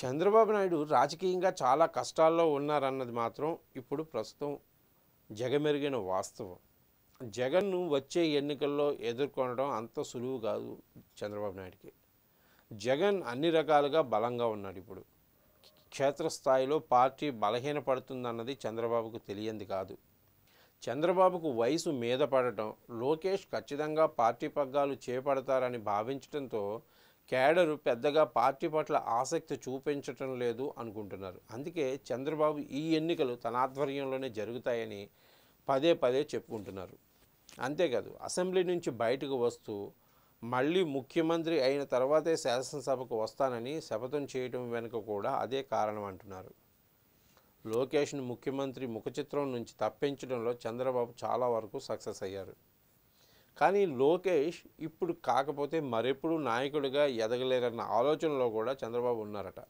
చంద్రబాబు నాయుడు రాజకీయంగా చాలా కష్టాల్లో ఉన్నారన్నది మాత్రం ఇప్పుడు ప్రస్తుతం జగమెరిగిన వాస్తవం జగన్ను వచ్చే ఎన్నికల్లో ఎదుర్కొనడం అంత సులువు కాదు చంద్రబాబు నాయుడికి జగన్ అన్ని రకాలుగా బలంగా ఉన్నాడు ఇప్పుడు క్షేత్రస్థాయిలో పార్టీ బలహీనపడుతుందన్నది చంద్రబాబుకు తెలియంది కాదు చంద్రబాబుకు వయసు మీద పడటం లోకేష్ ఖచ్చితంగా పార్టీ పగ్గాలు చేపడతారని భావించడంతో కేడరు పెద్దగా పార్టీ పట్ల ఆసక్తి చూపించటం లేదు అనుకుంటున్నారు అందుకే చంద్రబాబు ఈ ఎన్నికలు తన ఆధ్వర్యంలోనే జరుగుతాయని పదే పదే చెప్పుకుంటున్నారు అంతేకాదు అసెంబ్లీ నుంచి బయటకు వస్తూ మళ్ళీ ముఖ్యమంత్రి అయిన తర్వాతే శాసనసభకు వస్తానని శపథం చేయటం వెనుక కూడా అదే కారణం అంటున్నారు లోకేష్ను ముఖ్యమంత్రి ముఖచిత్రం నుంచి తప్పించడంలో చంద్రబాబు చాలా వరకు సక్సెస్ అయ్యారు కానీ లోకేష్ ఇప్పుడు కాకపోతే మరెప్పుడు నాయకుడిగా ఎదగలేరన్న ఆలోచనలో కూడా చంద్రబాబు ఉన్నారట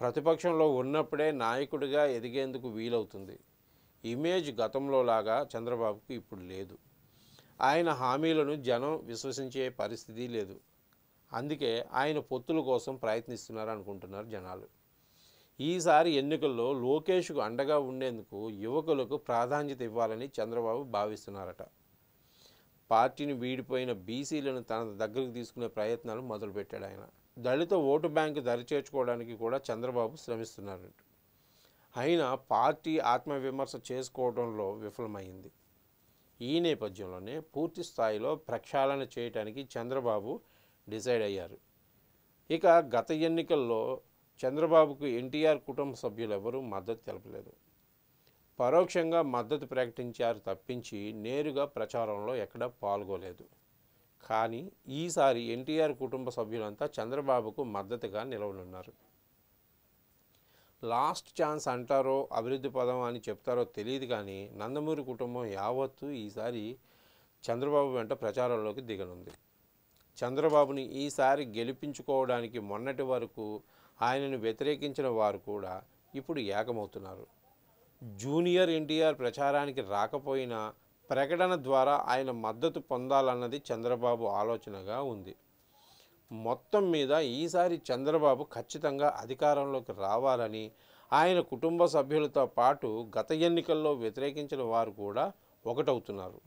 ప్రతిపక్షంలో ఉన్నప్పుడే నాయకుడిగా ఎదిగేందుకు వీలవుతుంది ఇమేజ్ గతంలో లాగా చంద్రబాబుకు ఇప్పుడు లేదు ఆయన హామీలను జనం విశ్వసించే పరిస్థితి లేదు అందుకే ఆయన పొత్తుల కోసం ప్రయత్నిస్తున్నారు అనుకుంటున్నారు జనాలు ఈసారి ఎన్నికల్లో లోకేష్కు అండగా ఉండేందుకు యువకులకు ప్రాధాన్యత ఇవ్వాలని చంద్రబాబు భావిస్తున్నారట పార్టీని వీడిపోయిన బీసీలను తన దగ్గరకు తీసుకునే ప్రయత్నాలు మొదలుపెట్టాడు ఆయన దళిత ఓటు బ్యాంకు దరిచేర్చుకోవడానికి కూడా చంద్రబాబు శ్రమిస్తున్నారు అయినా పార్టీ ఆత్మవిమర్శ చేసుకోవడంలో విఫలమైంది ఈ నేపథ్యంలోనే పూర్తి స్థాయిలో ప్రక్షాళన చేయడానికి చంద్రబాబు డిసైడ్ అయ్యారు ఇక గత ఎన్నికల్లో చంద్రబాబుకు ఎన్టీఆర్ కుటుంబ సభ్యులెవరూ మద్దతు తెలపలేదు పరోక్షంగా మద్దతు ప్రకటించారు తప్పించి నేరుగా ప్రచారంలో ఎక్కడా పాల్గొలేదు కానీ ఈసారి ఎన్టీఆర్ కుటుంబ సభ్యులంతా చంద్రబాబుకు మద్దతుగా నిలవనున్నారు లాస్ట్ ఛాన్స్ అంటారో అభివృద్ధి పదం అని చెప్తారో తెలియదు కానీ నందమూరి కుటుంబం యావత్తు ఈసారి చంద్రబాబు వెంట ప్రచారంలోకి దిగనుంది చంద్రబాబుని ఈసారి గెలిపించుకోవడానికి మొన్నటి వరకు ఆయనను వ్యతిరేకించిన వారు కూడా ఇప్పుడు ఏకమవుతున్నారు జూనియర్ ఎన్టీఆర్ ప్రచారానికి రాకపోయినా ప్రకటన ద్వారా ఆయన మద్దతు పొందాలన్నది చంద్రబాబు ఆలోచనగా ఉంది మొత్తం మీద ఈసారి చంద్రబాబు ఖచ్చితంగా అధికారంలోకి రావాలని ఆయన కుటుంబ సభ్యులతో పాటు గత ఎన్నికల్లో వ్యతిరేకించిన వారు కూడా ఒకటవుతున్నారు